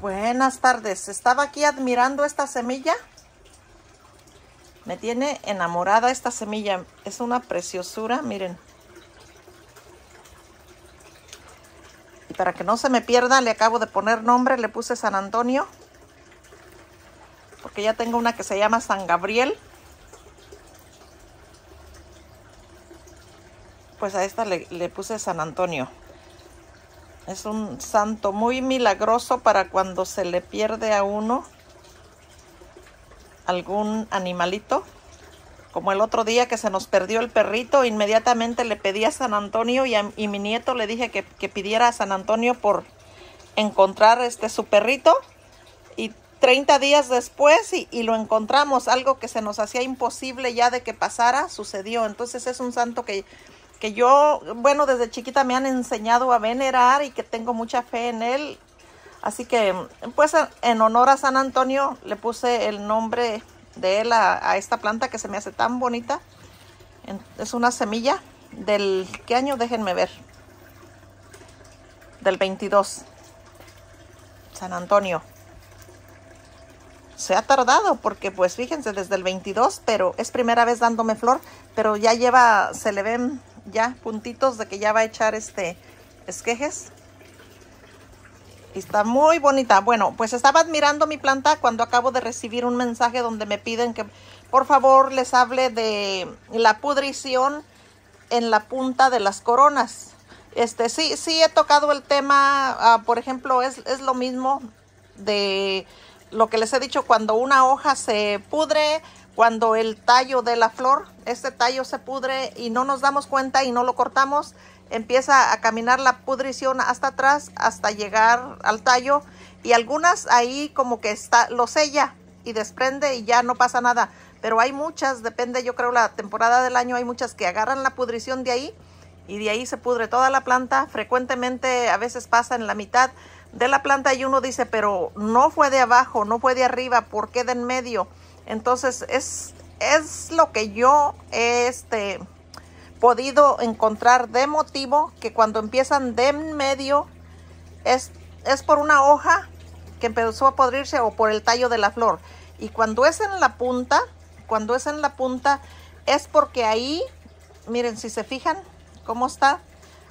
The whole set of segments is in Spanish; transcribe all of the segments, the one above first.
Buenas tardes. Estaba aquí admirando esta semilla. Me tiene enamorada esta semilla. Es una preciosura, miren. Y para que no se me pierda, le acabo de poner nombre. Le puse San Antonio. Porque ya tengo una que se llama San Gabriel. Pues a esta le, le puse San Antonio. Es un santo muy milagroso para cuando se le pierde a uno algún animalito. Como el otro día que se nos perdió el perrito, inmediatamente le pedí a San Antonio y mi nieto le dije que, pidiera a San Antonio por encontrar este su perrito. Y 30 días después y lo encontramos, algo que se nos hacía imposible ya de que pasara, sucedió. Entonces es un santo que que yo, bueno, desde chiquita me han enseñado a venerar y que tengo mucha fe en él. Así que, pues en honor a San Antonio, le puse el nombre de él a, esta planta que se me hace tan bonita. Es una semilla del, ¿qué año? Déjenme ver. Del 22. San Antonio. Se ha tardado porque pues fíjense desde el 22, pero es primera vez dándome flor, pero ya lleva, se le ven ya puntitos de que ya va a echar este esquejes. Está muy bonita. Bueno, pues estaba admirando mi planta cuando acabo de recibir un mensaje donde me piden que por favor les hable de la pudrición en la punta de las coronas. Este, sí, sí he tocado el tema, ah, por ejemplo, es, es lo mismo de lo que les he dicho, cuando una hoja se pudre, cuando el tallo de la flor, este tallo se pudre y no nos damos cuenta y no lo cortamos, empieza a caminar la pudrición hasta atrás hasta llegar al tallo y algunas ahí como que está lo sella y desprende y ya no pasa nada, pero hay muchas, depende yo creo la temporada del año, hay muchas que agarran la pudrición de ahí y de ahí se pudre toda la planta, frecuentemente a veces pasa en la mitad de la planta y uno dice, pero no fue de abajo, no fue de arriba, ¿por qué de en medio? Entonces es, es lo que yo he este, podido encontrar de motivo que cuando empiezan de en medio es, es por una hoja que empezó a podrirse o por el tallo de la flor. Y cuando es en la punta, cuando es en la punta es porque ahí, miren si se fijan cómo está,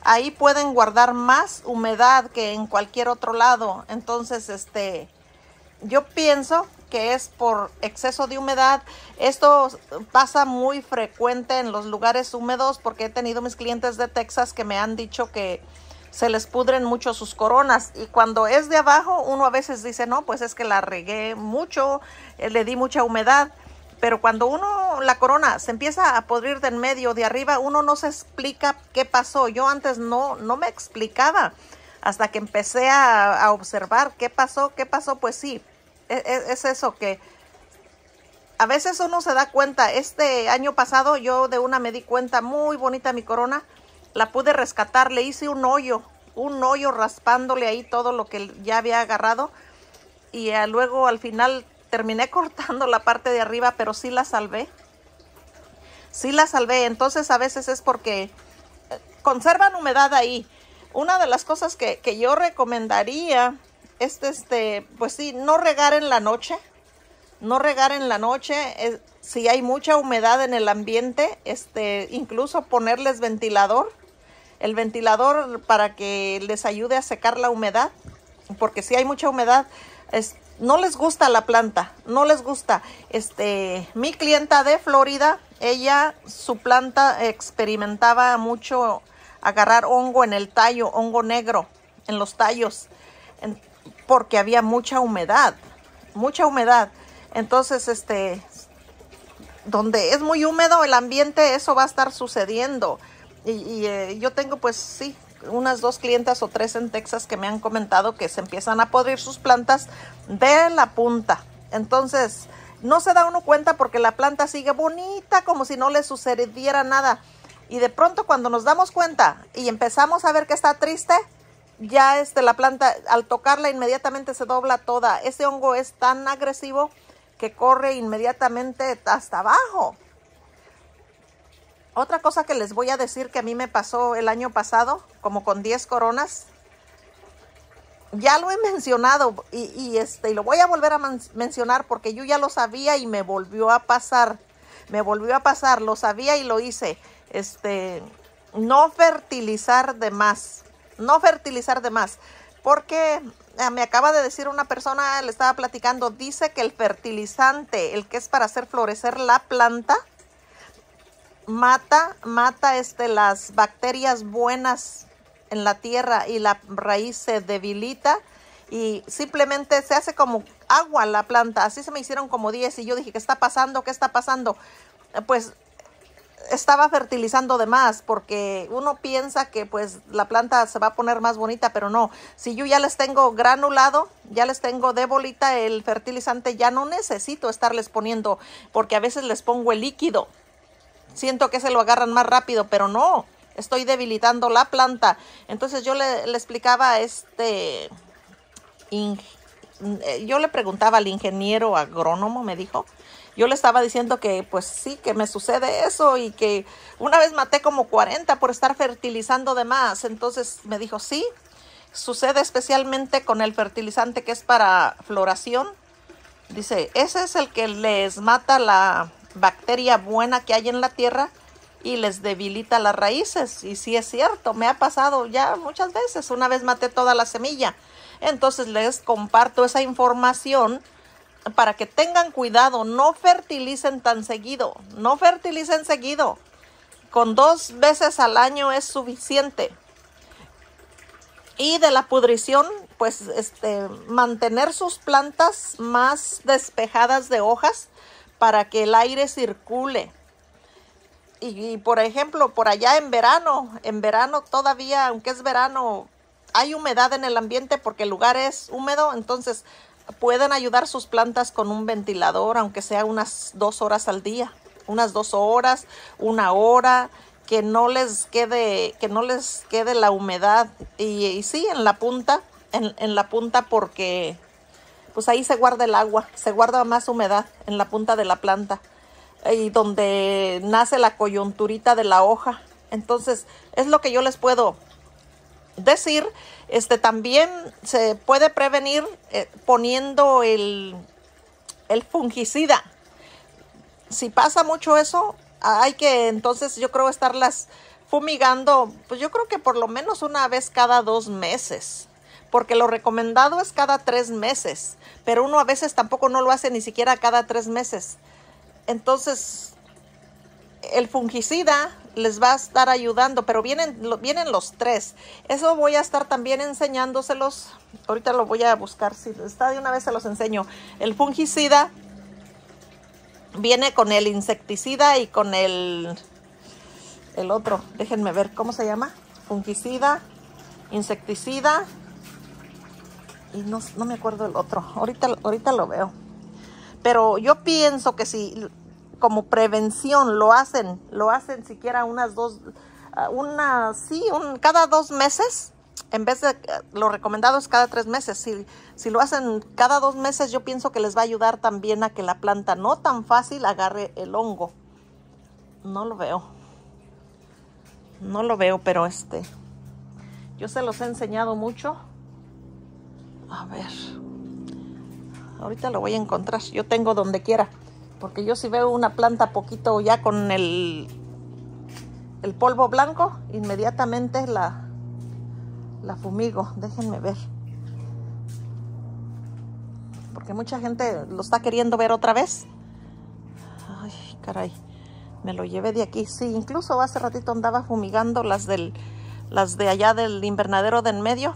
ahí pueden guardar más humedad que en cualquier otro lado. Entonces, este, yo pienso que es por exceso de humedad. Esto pasa muy frecuente en los lugares húmedos porque he tenido mis clientes de Texas que me han dicho que se les pudren mucho sus coronas y cuando es de abajo uno a veces dice no pues es que la regué mucho eh, le di mucha humedad pero cuando uno la corona se empieza a podrir de en medio de arriba uno no se explica qué pasó yo antes no no me explicaba hasta que empecé a, a observar qué pasó qué pasó pues sí e, e, es, eso que a veces uno se da cuenta. Este año pasado yo de una me di cuenta muy bonita mi corona. La pude rescatar, le hice un hoyo, un hoyo raspándole ahí todo lo que ya había agarrado. Y luego al final terminé cortando la parte de arriba, pero sí la salvé. Sí la salvé. Entonces a veces es porque eh, conservan humedad ahí. Una de las cosas que, que yo recomendaría este, este, pues sí, no regar en la noche, no regar en la noche, si hay mucha humedad en el ambiente, este, incluso ponerles ventilador, el ventilador para que les ayude a secar la humedad, porque si hay mucha humedad, es, no les gusta la planta, no les gusta. Este, mi clienta de Florida, ella, su planta experimentaba mucho agarrar hongo en el tallo, hongo negro, en los tallos porque había mucha humedad, mucha humedad. Entonces, este, donde es muy húmedo el ambiente, eso va a estar sucediendo. Y, eh, yo tengo, pues sí, unas dos clientas o tres en Texas que me han comentado que se empiezan a podrir sus plantas de la punta. Entonces, no se da uno cuenta porque la planta sigue bonita como si no le sucediera nada. Y de pronto cuando nos damos cuenta y empezamos a ver que está triste, ya este, la planta al tocarla inmediatamente se dobla toda. Ese hongo es tan agresivo que corre inmediatamente hasta abajo. Otra cosa que les voy a decir que a mí me pasó el año pasado, como con 10 coronas, ya lo he mencionado y, este, lo voy a volver a mencionar porque yo ya lo sabía y me volvió a pasar. Me volvió a pasar, lo sabía y lo hice. Este, no fertilizar de más no fertilizar de más. Porque eh, me acaba de decir una persona, le estaba platicando, dice que el fertilizante, el que es para hacer florecer la planta, mata, mata este, las bacterias buenas en la tierra y la raíz se debilita y simplemente se hace como agua la planta. Así se me hicieron como 10 y yo dije, ¿qué está pasando? ¿Qué está pasando? Pues estaba fertilizando de más porque uno piensa que pues la planta se va a poner más bonita, pero no. Si yo ya les tengo granulado, ya les tengo de bolita el fertilizante, ya no necesito estarles poniendo porque a veces les pongo el líquido. Siento que se lo agarran más rápido, pero no. Estoy debilitando la planta. Entonces yo le, explicaba este... Eh, yo le preguntaba al ingeniero agrónomo, me dijo, yo le estaba diciendo que pues sí, que me sucede eso y que una vez maté como 40 por estar fertilizando de más. Entonces me dijo, sí, sucede especialmente con el fertilizante que es para floración. Dice, ese es el que les mata la bacteria buena que hay en la tierra y les debilita las raíces. Y sí es cierto, me ha pasado ya muchas veces. Una vez maté toda la semilla. Entonces les comparto esa información para que tengan cuidado, no fertilicen tan seguido, no fertilicen seguido. Con dos veces al año es suficiente. Y de la pudrición, pues este, mantener sus plantas más despejadas de hojas para que el aire circule. Y, y por ejemplo, por allá en verano, en verano todavía, aunque es verano, hay humedad en el ambiente porque el lugar es húmedo, entonces pueden ayudar sus plantas con un ventilador, aunque sea unas dos horas al día, unas dos horas, una hora, que no les quede, que no les quede la humedad. Y, y sí, en la punta, en, en, la punta porque pues ahí se guarda el agua, se guarda más humedad en la punta de la planta y donde nace la coyunturita de la hoja. Entonces, es lo que yo les puedo decir, este también se puede prevenir eh, poniendo el, el fungicida. Si pasa mucho eso, hay que entonces yo creo estarlas fumigando, pues yo creo que por lo menos una vez cada dos meses, porque lo recomendado es cada tres meses, pero uno a veces tampoco no lo hace ni siquiera cada tres meses. Entonces, el fungicida les va a estar ayudando, pero vienen, vienen los tres. Eso voy a estar también enseñándoselos. Ahorita lo voy a buscar. Si está de una vez se los enseño. El fungicida viene con el insecticida y con el, el otro. Déjenme ver cómo se llama. Fungicida, insecticida y no, no me acuerdo el otro. Ahorita, ahorita lo veo. Pero yo pienso que si como prevención, lo hacen, lo hacen siquiera unas dos, ah, una, sí, cada dos meses, en vez de ah, lo recomendado es cada tres meses. Si, si lo hacen cada dos meses, yo pienso que les va a ayudar también a que la planta no tan fácil agarre el hongo. No lo veo. No lo veo, pero este. Yo se los he enseñado mucho. A ver. Ahorita lo voy a encontrar. Yo tengo donde quiera. Porque yo si veo una planta poquito ya con el, el polvo blanco, inmediatamente la, la fumigo. Déjenme ver. Porque mucha gente lo está queriendo ver otra vez. Ay, caray. Me lo llevé de aquí. Sí, incluso hace ratito andaba fumigando las del las de allá del invernadero de en medio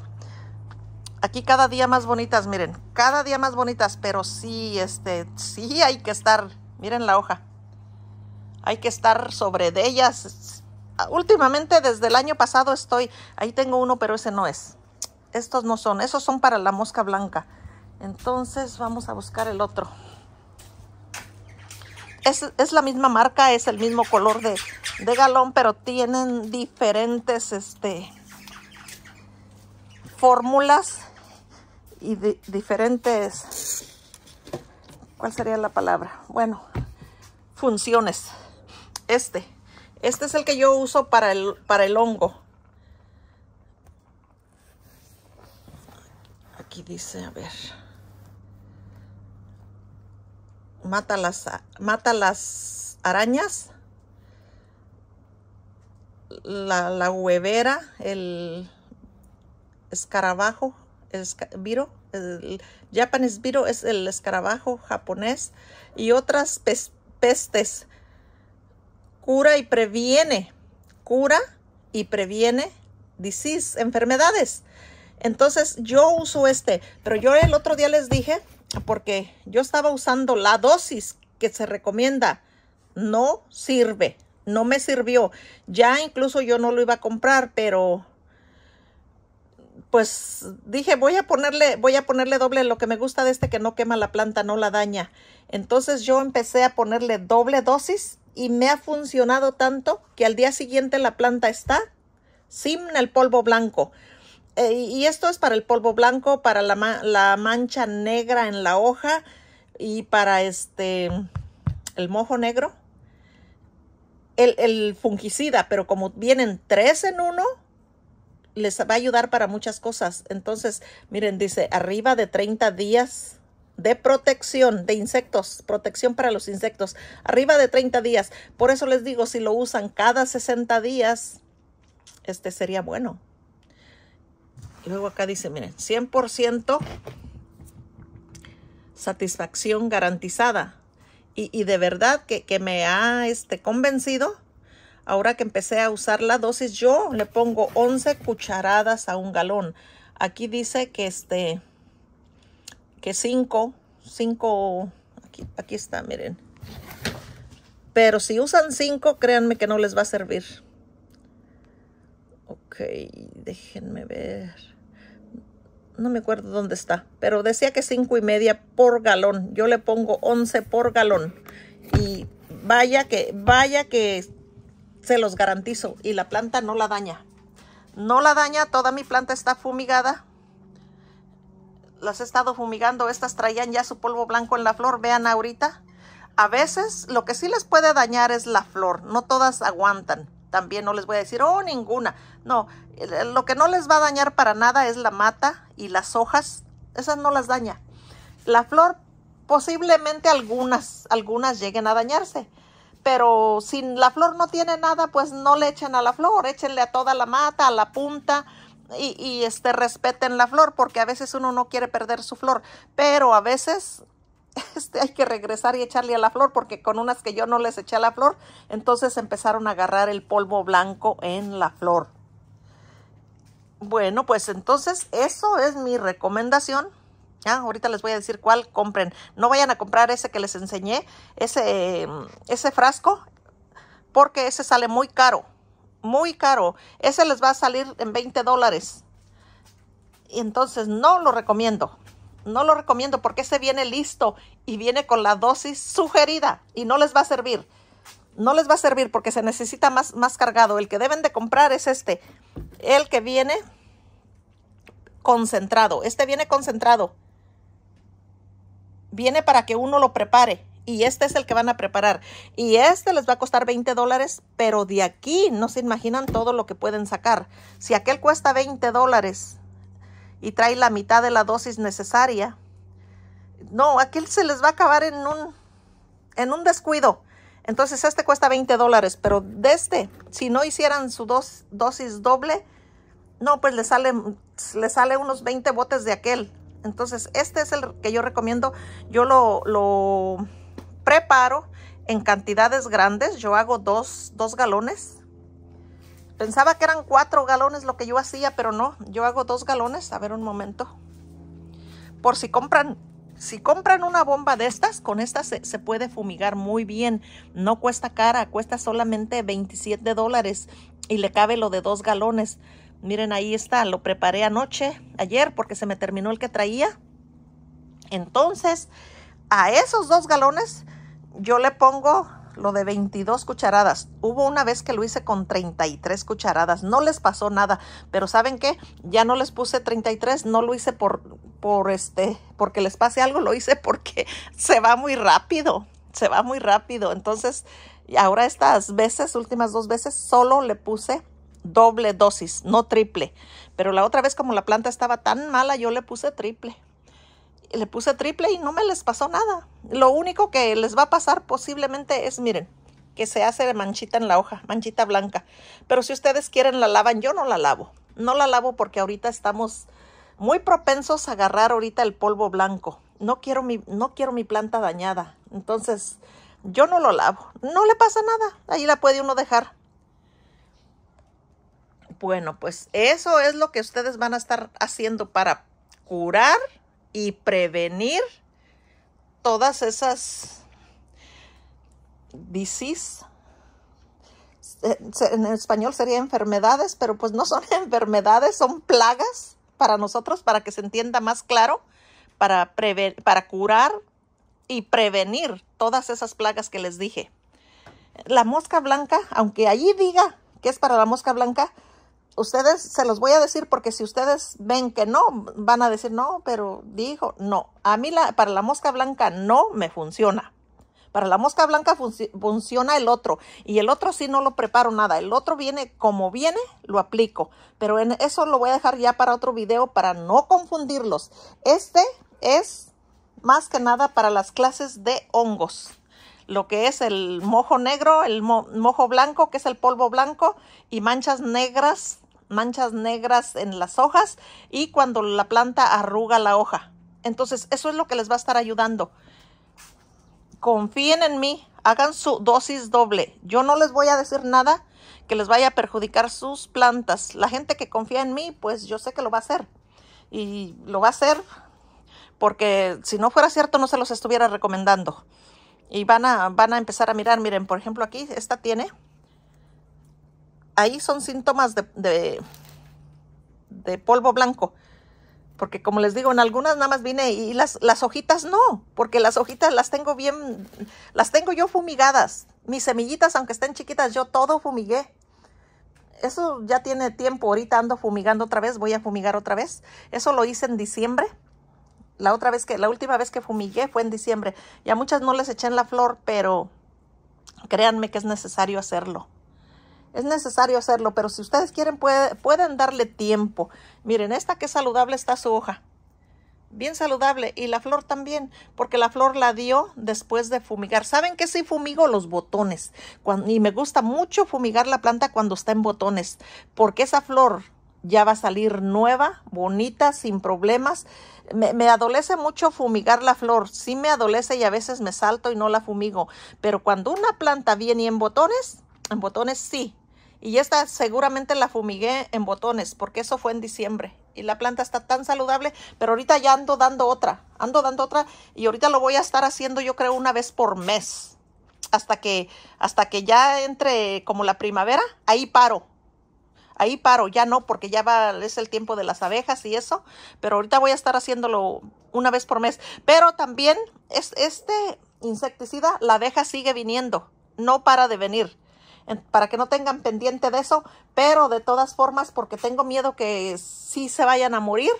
aquí cada día más bonitas, miren, cada día más bonitas, pero sí, este, sí hay que estar, miren la hoja, hay que estar sobre de ellas. Últimamente, desde el año pasado estoy, ahí tengo uno, pero ese no es. Estos no son, esos son para la mosca blanca. Entonces vamos a buscar el otro. Es, la misma marca, es el mismo color de, de galón, pero tienen diferentes este, fórmulas y diferentes, ¿cuál sería la palabra? Bueno, funciones. Este, este es el que yo uso para el, para el hongo. Aquí dice, a ver. Mata las, mata las arañas. La, la huevera, el escarabajo, el el Japanese viro es el escarabajo japonés y otras pestes. Cura y previene, cura y previene disease, enfermedades. Entonces yo uso este, pero yo el otro día les dije, porque yo estaba usando la dosis que se recomienda, no sirve, no me sirvió. Ya incluso yo no lo iba a comprar, pero pues dije, voy a ponerle, voy a ponerle doble. Lo que me gusta de este que no quema la planta, no la daña. Entonces yo empecé a ponerle doble dosis y me ha funcionado tanto que al día siguiente la planta está sin el polvo blanco. Eh, y esto es para el polvo blanco, para la, mancha negra en la hoja y para este el mojo negro. el fungicida, pero como vienen tres en uno, les va a ayudar para muchas cosas. Entonces, miren, dice, arriba de 30 días de protección de insectos, protección para los insectos, arriba de 30 días. Por eso les digo, si lo usan cada 60 días, este sería bueno. Y luego acá dice, miren, 100% satisfacción garantizada. Y, de verdad que, que me ha este, convencido Ahora que empecé a usar la dosis, yo le pongo 11 cucharadas a un galón. Aquí dice que este, que 5, 5, aquí, está, miren. Pero si usan 5, créanme que no les va a servir. Ok, déjenme ver. No me acuerdo dónde está, pero decía que 5 y media por galón. Yo le pongo 11 por galón. Y vaya que, vaya que se los garantizo. Y la planta no la daña. No la daña, toda mi planta está fumigada. Las he estado fumigando, estas traían ya su polvo blanco en la flor, vean ahorita. A veces lo que sí les puede dañar es la flor, no todas aguantan. También no les voy a decir, oh, ninguna. No, eh, lo que no les va a dañar para nada es la mata y las hojas, esas no las daña. La flor posiblemente algunas, algunas lleguen a dañarse, pero si la flor no tiene nada, pues no le echen a la flor, échenle a toda la mata, a la punta, y, este respeten la flor porque a veces uno no quiere perder su flor pero a veces este, hay que regresar y echarle a la flor porque con unas que yo no les eché a la flor entonces empezaron a agarrar el polvo blanco en la flor bueno pues entonces eso es mi recomendación ahorita les voy a decir cuál compren. No vayan a comprar ese que les enseñé, ese, ese frasco, porque ese sale muy caro, muy caro. Ese les va a salir en 20 dólares. Entonces no lo recomiendo. No lo recomiendo porque ese viene listo y viene con la dosis sugerida y no les va a servir. No les va a servir porque se necesita más, más cargado. El que deben de comprar es este. El que viene concentrado. Este viene concentrado viene para que uno lo prepare. Y este es el que van a preparar. Y este les va a costar 20 dólares, pero de aquí no se imaginan todo lo que pueden sacar. Si aquel cuesta 20 dólares y trae la mitad de la dosis necesaria, no, aquel se les va a acabar en un, en un descuido. Entonces este cuesta 20 dólares, pero de este, si no hicieran su dos, dosis doble, no, pues le sale, le sale unos 20 botes de aquel. Entonces, este es el que yo recomiendo. Yo lo, preparo en cantidades grandes. Yo hago dos, galones. Pensaba que eran cuatro galones lo que yo hacía, pero no. Yo hago dos galones. A ver un momento. Por si compran si compran una bomba de estas, con estas se, puede fumigar muy bien. No cuesta cara, cuesta solamente 27 dólares y le cabe lo de dos galones. Miren, ahí está, lo preparé anoche, ayer, porque se me terminó el que traía. Entonces, a esos dos galones yo le pongo lo de 22 cucharadas. Hubo una vez que lo hice con 33 cucharadas. No les pasó nada, pero ¿saben qué? Ya no les puse 33, no lo hice por por este porque les pase algo, lo hice porque se va muy rápido. Se va muy rápido. Entonces, ahora estas veces, últimas dos veces solo le puse doble dosis, no triple. Pero la otra vez como la planta estaba tan mala, yo le puse triple. Le puse triple y no me les pasó nada. Lo único que les va a pasar posiblemente es, miren, que se hace de manchita en la hoja, manchita blanca. Pero si ustedes quieren la lavan, yo no la lavo. No la lavo porque ahorita estamos muy propensos a agarrar ahorita el polvo blanco. No quiero mi, no quiero mi planta dañada. Entonces, yo no lo lavo. No le pasa nada. Ahí la puede uno dejar bueno, pues eso es lo que ustedes van a estar haciendo para curar y prevenir todas esas disease. En español sería enfermedades, pero pues no son enfermedades, son plagas para nosotros, para que se entienda más claro, para, prever, para curar y prevenir todas esas plagas que les dije. La mosca blanca, aunque allí diga que es para la mosca blanca, ustedes se los voy a decir porque si ustedes ven que no, van a decir no, pero dijo, no. A mí la, para la mosca blanca no me funciona. Para la mosca blanca funciona el otro y el otro sí no lo preparo nada. El otro viene como viene, lo aplico. Pero en eso lo voy a dejar ya para otro video para no confundirlos. Este es más que nada para las clases de hongos lo que es el mojo negro, el mojo blanco, que es el polvo blanco, y manchas negras manchas negras en las hojas y cuando la planta arruga la hoja. Entonces, eso es lo que les va a estar ayudando. Confíen en mí, hagan su dosis doble. Yo no les voy a decir nada que les vaya a perjudicar sus plantas. La gente que confía en mí, pues yo sé que lo va a hacer. Y lo va a hacer porque si no fuera cierto no se los estuviera recomendando. Y van a, van a empezar a mirar, miren, por ejemplo aquí, esta tiene ahí son síntomas de, de, polvo blanco. Porque como les digo, en algunas nada más vine y las, las hojitas no, porque las hojitas las tengo bien, las tengo yo fumigadas. Mis semillitas, aunque estén chiquitas, yo todo fumigué. Eso ya tiene tiempo, ahorita ando fumigando otra vez, voy a fumigar otra vez. Eso lo hice en diciembre. La otra vez que, la última vez que fumigué fue en diciembre. Y a muchas no les eché la flor, pero créanme que es necesario hacerlo. Es necesario hacerlo, pero si ustedes quieren pueden darle tiempo. Miren, esta que saludable está su hoja. Bien saludable. Y la flor también, porque la flor la dio después de fumigar. ¿Saben que sí fumigo los botones? y me gusta mucho fumigar la planta cuando está en botones, porque esa flor ya va a salir nueva, bonita, sin problemas. Me, me, adolece mucho fumigar la flor. Sí me adolece y a veces me salto y no la fumigo. Pero cuando una planta viene en botones, en botones sí, y esta seguramente la fumigué en botones porque eso fue en diciembre. Y la planta está tan saludable, pero ahorita ya ando dando otra, ando dando otra y ahorita lo voy a estar haciendo yo creo una vez por mes. Hasta que, hasta que ya entre como la primavera, ahí paro, ahí paro, ya no, porque ya va, es el tiempo de las abejas y eso, pero ahorita voy a estar haciéndolo una vez por mes. Pero también es, este insecticida, la abeja sigue viniendo, no para de venir para que no tengan pendiente de eso, pero de todas formas, porque tengo miedo que sí se vayan a morir,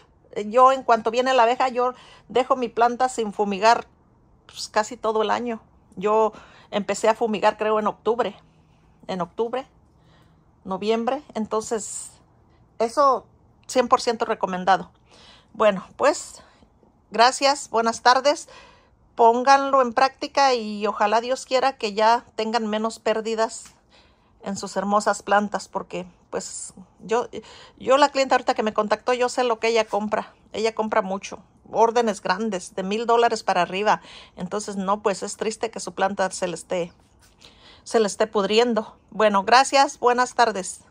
yo en cuanto viene la abeja, yo dejo mi planta sin fumigar pues, casi todo el año. Yo empecé a fumigar creo en octubre, en octubre, noviembre, entonces eso 100% recomendado. Bueno, pues gracias, buenas tardes. Pónganlo en práctica y ojalá Dios quiera que ya tengan menos pérdidas en sus hermosas plantas porque pues yo, yo la clienta ahorita que me contactó, yo sé lo que ella compra. Ella compra mucho, órdenes grandes, de mil dólares para arriba. Entonces, no, pues es triste que su planta se le esté, se le esté pudriendo. Bueno, gracias, buenas tardes.